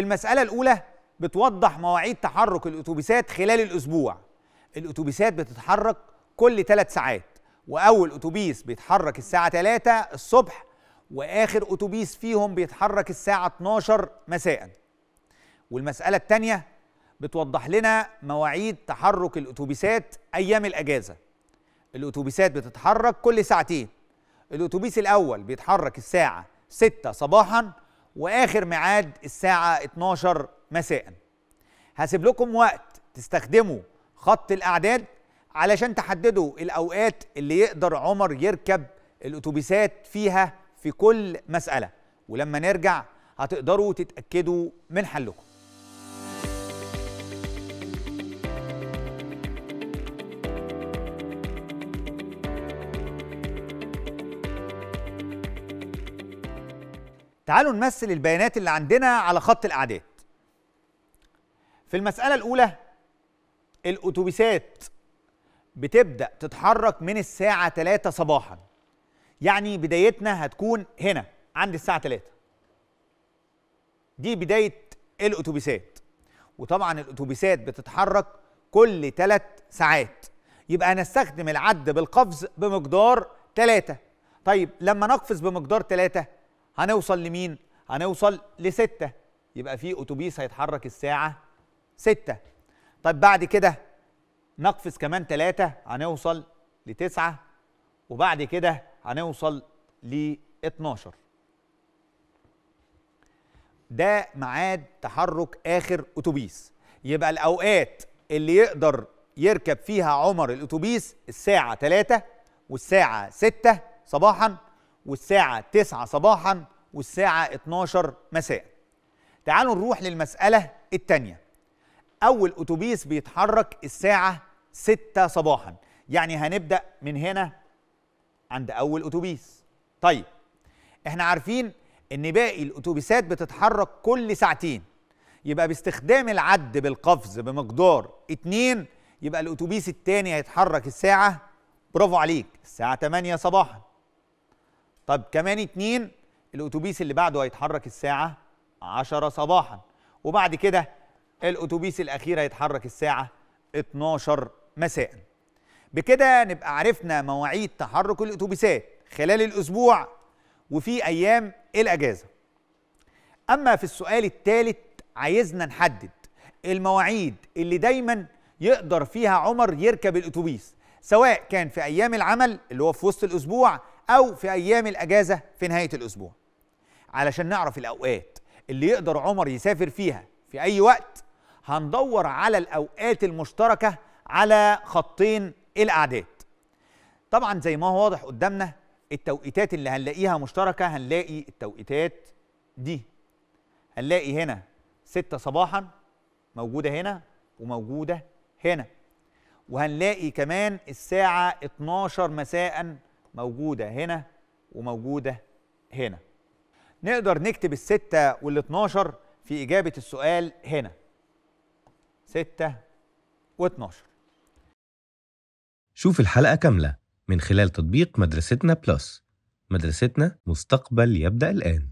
في المسألة الأولى بتوضح مواعيد تحرك الأتوبيسات خلال الأسبوع الأتوبيسات بتتحرك كل ثلاث ساعات وأول أتوبيس بيتحرك الساعة 3 الصبح وآخر أتوبيس فيهم بيتحرك الساعة 12 مساء والمسألة الثانية بتوضح لنا مواعيد تحرك الأتوبيسات أيام الأجازة الأتوبيسات بتتحرك كل ساعتين الأتوبيس الأول بيتحرك الساعة 6 صباحاً واخر ميعاد الساعه 12 مساء هسيب لكم وقت تستخدموا خط الاعداد علشان تحددوا الاوقات اللي يقدر عمر يركب الاتوبيسات فيها في كل مساله ولما نرجع هتقدروا تتاكدوا من حلكم تعالوا نمثل البيانات اللي عندنا على خط الأعداد في المسألة الأولى الأتوبيسات بتبدأ تتحرك من الساعة 3 صباحا يعني بدايتنا هتكون هنا عند الساعة 3 دي بداية الأتوبيسات وطبعا الأتوبيسات بتتحرك كل 3 ساعات يبقى هنستخدم العد بالقفز بمقدار 3 طيب لما نقفز بمقدار 3 هنوصل لمين هنوصل لستة يبقى في اتوبيس هيتحرك الساعة ستة طيب بعد كده نقفز كمان تلاتة هنوصل لتسعة وبعد كده هنوصل ل 12 ده معاد تحرك اخر اتوبيس يبقى الاوقات اللي يقدر يركب فيها عمر الاتوبيس الساعه 3 والساعه 6 صباحا والساعة 9 صباحا والساعة 12 مساء تعالوا نروح للمسألة الثانيه أول أتوبيس بيتحرك الساعة 6 صباحا يعني هنبدأ من هنا عند أول أتوبيس طيب احنا عارفين ان باقي الأتوبيسات بتتحرك كل ساعتين يبقى باستخدام العد بالقفز بمقدار 2 يبقى الأتوبيس التاني هيتحرك الساعة برافو عليك الساعة 8 صباحا طب كمان اتنين الاتوبيس اللي بعده هيتحرك الساعه 10 صباحا وبعد كده الاتوبيس الاخير هيتحرك الساعه 12 مساء بكده نبقى عرفنا مواعيد تحرك الاتوبيسات خلال الاسبوع وفي ايام الاجازه اما في السؤال الثالث عايزنا نحدد المواعيد اللي دايما يقدر فيها عمر يركب الاتوبيس سواء كان في ايام العمل اللي هو في وسط الاسبوع أو في أيام الأجازة في نهاية الأسبوع علشان نعرف الأوقات اللي يقدر عمر يسافر فيها في أي وقت هندور على الأوقات المشتركة على خطين الأعداد طبعا زي ما هو واضح قدامنا التوقيتات اللي هنلاقيها مشتركة هنلاقي التوقيتات دي هنلاقي هنا 6 صباحا موجودة هنا وموجودة هنا وهنلاقي كمان الساعة 12 مساء موجوده هنا وموجوده هنا نقدر نكتب الستة وال12 في إجابة السؤال هنا ستة و12 شوف الحلقة كاملة من خلال تطبيق مدرستنا بلس مدرستنا مستقبل يبدأ الآن